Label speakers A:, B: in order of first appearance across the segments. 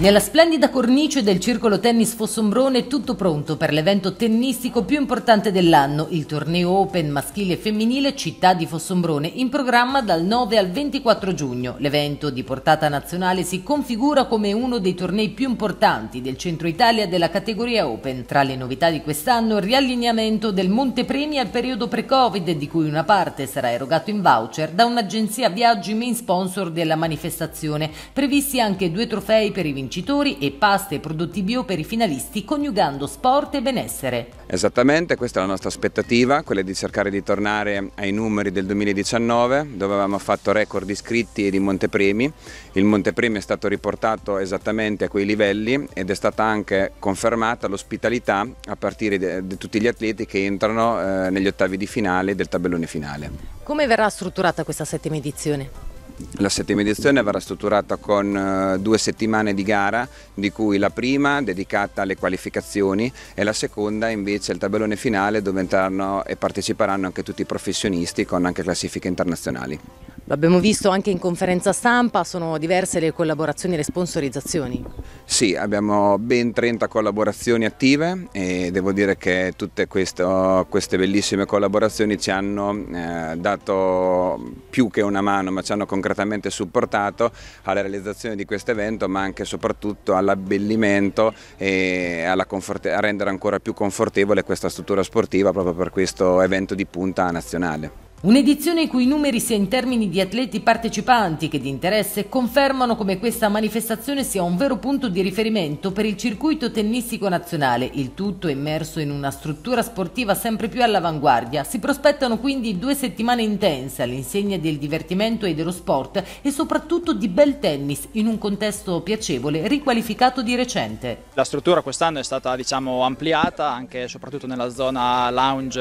A: Nella splendida cornice del Circolo Tennis Fossombrone è tutto pronto per l'evento tennistico più importante dell'anno, il torneo Open maschile e femminile Città di Fossombrone, in programma dal 9 al 24 giugno. L'evento di portata nazionale si configura come uno dei tornei più importanti del centro Italia della categoria Open. Tra le novità di quest'anno il riallineamento del Montepremi al periodo pre-Covid, di cui una parte sarà erogato in voucher da un'agenzia viaggi main sponsor della manifestazione. Previsti anche due trofei per i vincitori vincitori e paste e prodotti bio per i finalisti coniugando sport e benessere.
B: Esattamente, questa è la nostra aspettativa, quella di cercare di tornare ai numeri del 2019 dove avevamo fatto record di iscritti e di montepremi. Il montepremi è stato riportato esattamente a quei livelli ed è stata anche confermata l'ospitalità a partire di tutti gli atleti che entrano eh, negli ottavi di finale del tabellone finale.
A: Come verrà strutturata questa settima edizione?
B: La settima edizione verrà strutturata con eh, due settimane di gara, di cui la prima dedicata alle qualificazioni e la seconda invece al tabellone finale dove entrano e parteciperanno anche tutti i professionisti con anche classifiche internazionali.
A: L'abbiamo visto anche in conferenza stampa, sono diverse le collaborazioni e le sponsorizzazioni.
B: Sì, abbiamo ben 30 collaborazioni attive e devo dire che tutte questo, queste bellissime collaborazioni ci hanno eh, dato più che una mano, ma ci hanno concretamente supportato alla realizzazione di questo evento, ma anche e soprattutto all'abbellimento e alla a rendere ancora più confortevole questa struttura sportiva proprio per questo evento di punta nazionale.
A: Un'edizione in cui i numeri sia in termini di atleti partecipanti che di interesse confermano come questa manifestazione sia un vero punto di riferimento per il circuito tennistico nazionale. Il tutto immerso in una struttura sportiva sempre più all'avanguardia. Si prospettano quindi due settimane intense all'insegna del divertimento e dello sport e soprattutto di bel tennis in un contesto piacevole riqualificato di recente.
C: La struttura quest'anno è stata diciamo, ampliata anche e soprattutto nella zona lounge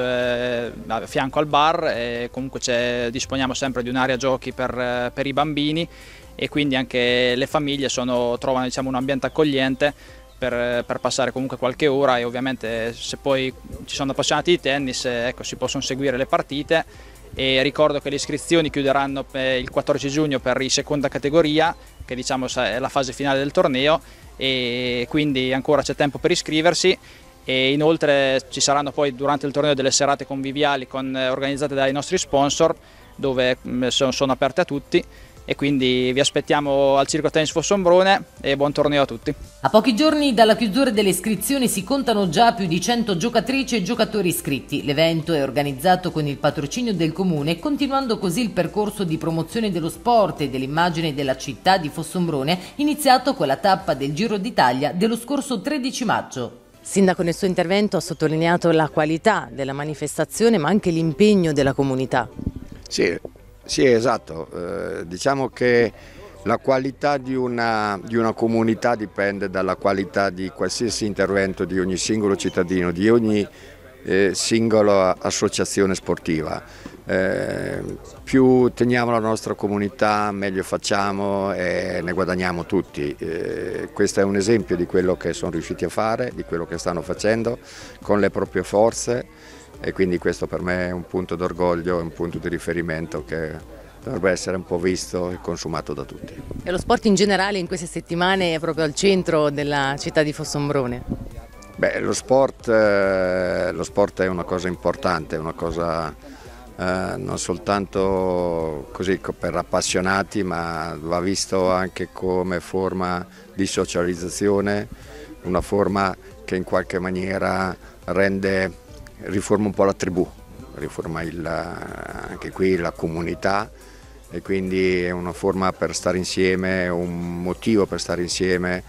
C: eh, a fianco al bar comunque disponiamo sempre di un'area giochi per, eh, per, i bambini e quindi anche le famiglie sono, trovano diciamo, un ambiente accogliente per, per, passare comunque qualche ora e ovviamente se poi ci sono appassionati di tennis eh, ecco, si possono seguire le partite e ricordo che le iscrizioni chiuderanno il 14 giugno per la seconda categoria che diciamo è la fase finale del torneo e quindi ancora c'è tempo per iscriversi e inoltre ci saranno poi durante il torneo delle serate conviviali con, eh, organizzate dai nostri sponsor dove mm, sono, sono aperte a tutti e quindi vi aspettiamo al Circo Tennis Fossombrone e buon torneo a tutti. A pochi giorni dalla chiusura delle iscrizioni si contano già più di 100
A: giocatrici e giocatori iscritti. L'evento è organizzato con il patrocinio del comune, continuando così il percorso di promozione dello sport e dell'immagine della città di Fossombrone, iniziato con la tappa del Giro d'Italia dello scorso 13 maggio. Sindaco nel suo intervento ha sottolineato la qualità della manifestazione ma anche l'impegno della comunità.
D: Sì, sì esatto, eh, diciamo che la qualità di una, di una, comunità dipende dalla qualità di qualsiasi intervento di ogni singolo cittadino, di ogni eh, singola associazione sportiva. Eh, più teniamo la nostra comunità meglio facciamo e ne guadagniamo tutti. Eh, questo è un esempio di quello che sono riusciti a fare, di quello che stanno facendo con le proprie forze e quindi questo per me è un punto d'orgoglio, un punto di riferimento che dovrebbe essere un po' visto e consumato da tutti.
A: E lo sport in generale in queste settimane è proprio al centro della città di Fossombrone?
D: Beh, lo sport, eh, lo sport è una cosa importante, è una cosa eh, non soltanto così per appassionati ma va visto anche come forma di socializzazione, una forma che in qualche maniera rende, riforma un po' la tribù, riforma il, anche qui la comunità e quindi è una forma per stare insieme, un motivo per stare insieme,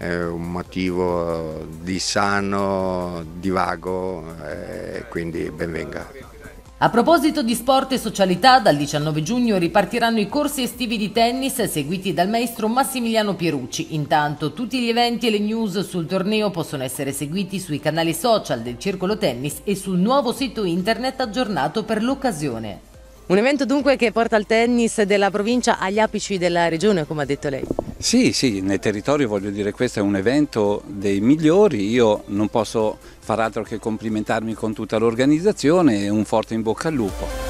D: un motivo di sano divago eh, e quindi benvenga.
A: A proposito di sport e socialità, dal 19 giugno ripartiranno i corsi estivi di tennis seguiti dal maestro Massimiliano Pierucci. Intanto tutti gli eventi e le news sul torneo possono essere seguiti sui canali social del Circolo Tennis e sul nuovo sito internet aggiornato per l'occasione. Un evento dunque che porta il tennis della provincia agli apici della regione, come ha detto lei.
B: Sì, sì, nel territorio voglio dire questo è un evento dei migliori, io non posso far altro che complimentarmi con tutta l'organizzazione e un forte in bocca al lupo.